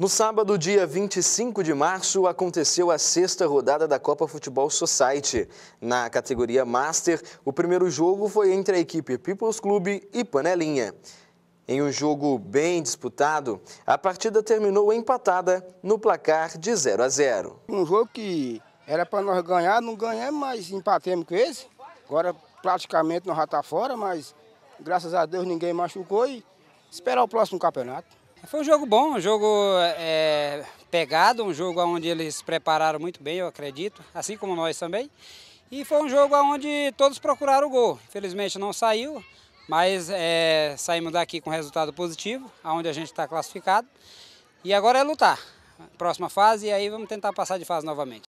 No sábado, dia 25 de março, aconteceu a sexta rodada da Copa Futebol Society. Na categoria Master, o primeiro jogo foi entre a equipe People's Club e Panelinha. Em um jogo bem disputado, a partida terminou empatada no placar de 0 a 0. Um jogo que era para nós ganhar, não ganhamos, mas empatemos com esse. Agora praticamente nós já está fora, mas graças a Deus ninguém machucou e esperar o próximo campeonato. Foi um jogo bom, um jogo é, pegado, um jogo onde eles prepararam muito bem, eu acredito, assim como nós também. E foi um jogo onde todos procuraram o gol. Infelizmente não saiu, mas é, saímos daqui com resultado positivo, aonde a gente está classificado. E agora é lutar. Próxima fase e aí vamos tentar passar de fase novamente.